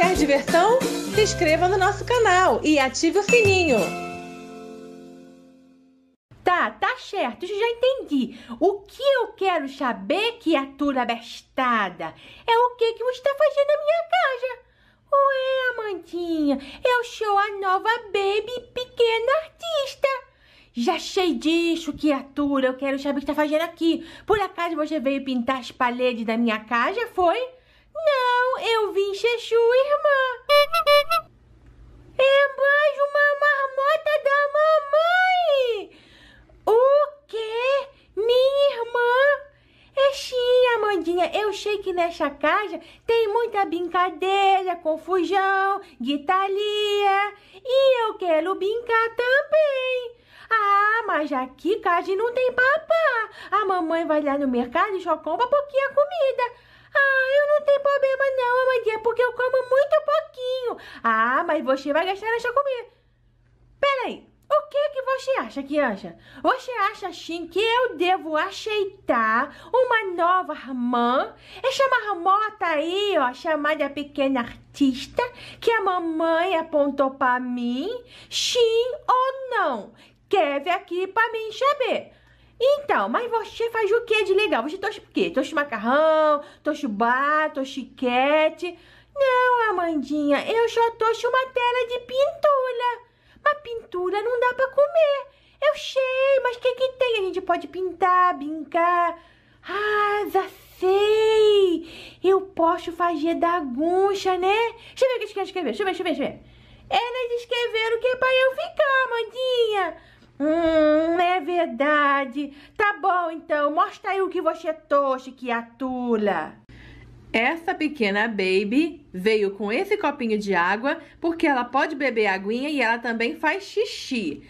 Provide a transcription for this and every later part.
Quer diversão? Se inscreva no nosso canal e ative o sininho. Tá, tá certo, já entendi. O que eu quero saber, criatura bestada, é o que, que você está fazendo na minha casa. Ué, Amandinha, eu sou a nova baby pequena artista. Já sei disso, criatura. Eu quero saber o que está fazendo aqui. Por acaso você veio pintar as paredes da minha casa, foi? eu vim, Xexu, irmã. É mais uma marmota da mamãe. O quê? Minha irmã? É sim, Amandinha. Eu sei que nessa casa tem muita brincadeira, confusão, guitaria. E eu quero brincar também. Ah, mas aqui casa não tem papá. A mamãe vai lá no mercado e só compra pouquinha comida. Ah, eu não tenho problema não, Amandinha, é, é porque eu como muito pouquinho. Ah, mas você vai gastar nessa comida. Peraí, o que que você acha, acha? Você acha, sim, que eu devo aceitar uma nova irmã? Essa marmota aí, ó, chamada pequena artista, que a mamãe apontou para mim? Sim ou não? Quer vir aqui para mim saber. Então, mas você faz o que de legal? Você tocha o quê? Tocha macarrão, Tocha bar, tosta chiquete. Não, Amandinha, eu só tocho uma tela de pintura. Mas pintura não dá para comer. Eu sei, mas o que, que tem? A gente pode pintar, brincar. Ah, já sei! Eu posso fazer da guncha, né? Deixa eu ver o que gente quer escrever. Deixa eu ver, deixa eu ver, deixa eu ver. Elas escreveram que é pra eu ficar, Amandinha. Hum, é verdade. Tá bom, então. Mostra aí o que você trouxe, atula. Essa pequena baby veio com esse copinho de água porque ela pode beber aguinha e ela também faz xixi.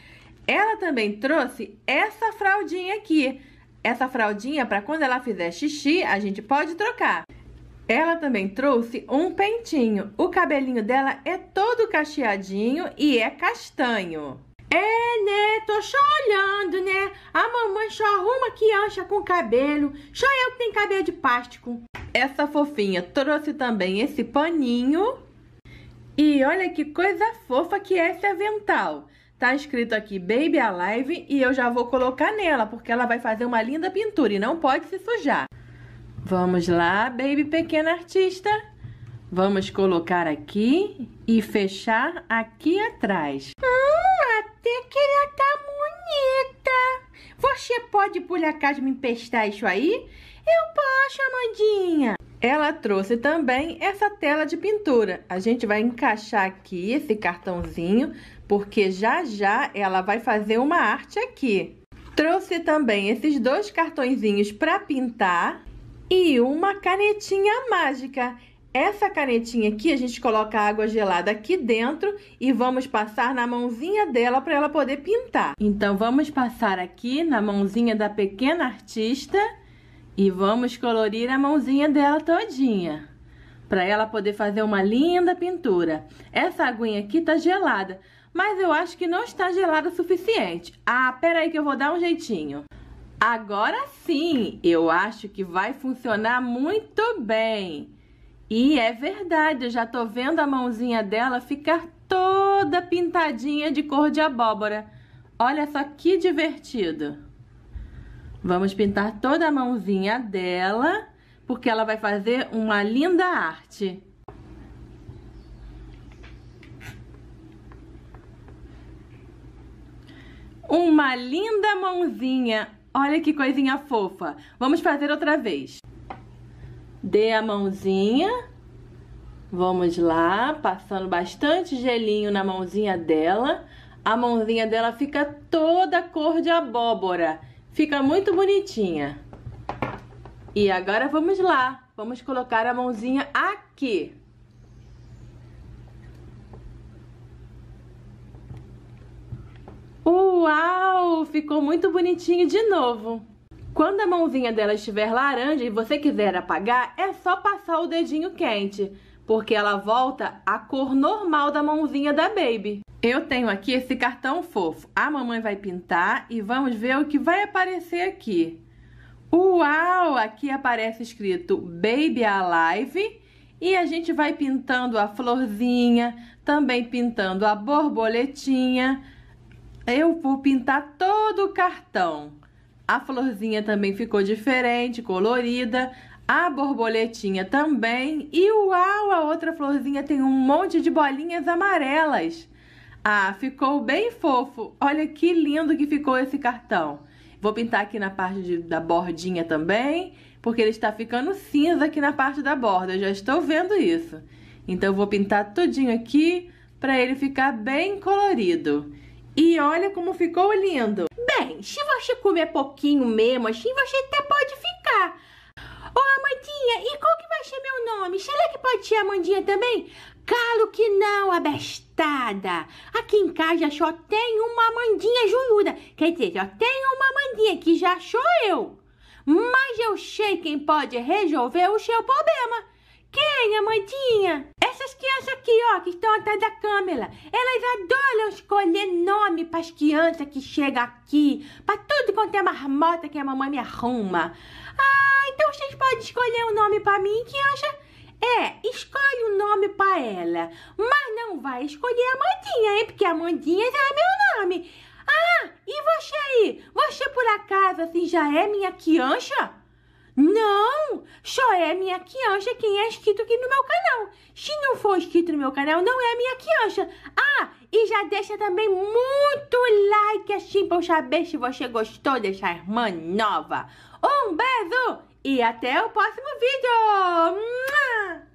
Ela também trouxe essa fraldinha aqui. Essa fraldinha para quando ela fizer xixi, a gente pode trocar. Ela também trouxe um pentinho. O cabelinho dela é todo cacheadinho e é castanho. É, né? Tô só olhando, né? A mamãe só arruma que ancha com cabelo. Só eu que tenho cabelo de plástico. Essa fofinha trouxe também esse paninho. E olha que coisa fofa que é esse avental. Tá escrito aqui Baby Alive e eu já vou colocar nela, porque ela vai fazer uma linda pintura e não pode se sujar. Vamos lá, Baby Pequena Artista. Vamos colocar aqui e fechar aqui atrás. Hum, até que ela tá bonita. Você pode, por acaso, me emprestar isso aí? Eu posso, Amandinha. Ela trouxe também essa tela de pintura. A gente vai encaixar aqui esse cartãozinho, porque já já ela vai fazer uma arte aqui. Trouxe também esses dois cartõezinhos para pintar e uma canetinha mágica. Essa canetinha aqui, a gente coloca a água gelada aqui dentro e vamos passar na mãozinha dela para ela poder pintar. Então, vamos passar aqui na mãozinha da pequena artista e vamos colorir a mãozinha dela todinha para ela poder fazer uma linda pintura. Essa aguinha aqui tá gelada, mas eu acho que não está gelada o suficiente. Ah, pera aí que eu vou dar um jeitinho. Agora sim, eu acho que vai funcionar muito bem. E é verdade, eu já tô vendo a mãozinha dela ficar toda pintadinha de cor de abóbora. Olha só que divertido. Vamos pintar toda a mãozinha dela, porque ela vai fazer uma linda arte. Uma linda mãozinha. Olha que coisinha fofa. Vamos fazer outra vez dê a mãozinha. Vamos lá, passando bastante gelinho na mãozinha dela. A mãozinha dela fica toda cor de abóbora. Fica muito bonitinha. E agora vamos lá. Vamos colocar a mãozinha aqui. Uau! Ficou muito bonitinho de novo. Quando a mãozinha dela estiver laranja e você quiser apagar, é só passar o dedinho quente, porque ela volta à cor normal da mãozinha da Baby. Eu tenho aqui esse cartão fofo. A mamãe vai pintar e vamos ver o que vai aparecer aqui. Uau! Aqui aparece escrito Baby Alive e a gente vai pintando a florzinha, também pintando a borboletinha. Eu vou pintar todo o cartão. A florzinha também ficou diferente, colorida. A borboletinha também. E uau, a outra florzinha tem um monte de bolinhas amarelas. Ah, ficou bem fofo. Olha que lindo que ficou esse cartão. Vou pintar aqui na parte de, da bordinha também, porque ele está ficando cinza aqui na parte da borda. Eu já estou vendo isso. Então, eu vou pintar tudinho aqui para ele ficar bem colorido. E olha como ficou lindo! bem, se você comer pouquinho mesmo, assim você até pode ficar. Ô, oh, Amandinha, e qual que vai ser meu nome? Será que pode ser Amandinha também? Claro que não, abestada. Aqui em casa só tem uma Amandinha joiuda. Quer dizer, só tem uma Amandinha, que já sou eu. Mas eu sei quem pode resolver o seu problema. Quem, Amandinha? Essas crianças aqui, ó, que estão atrás da câmera. Elas adoram escolher nome pras crianças que chegam aqui. Pra tudo quanto é marmota que a mamãe me arruma. Ah, então vocês podem escolher um nome pra mim, criança? É, escolhe um nome pra ela. Mas não vai escolher a Amandinha, hein? Porque a Amandinha já é meu nome. Ah, e você aí? Você por acaso, assim, já é minha criança? Não! Só é minha criança quem é inscrito aqui no meu canal. Se não for inscrito no meu canal, não é minha criança. Ah, e já deixa também muito like assim pra eu saber se você gostou dessa irmã nova. Um beijo e até o próximo vídeo!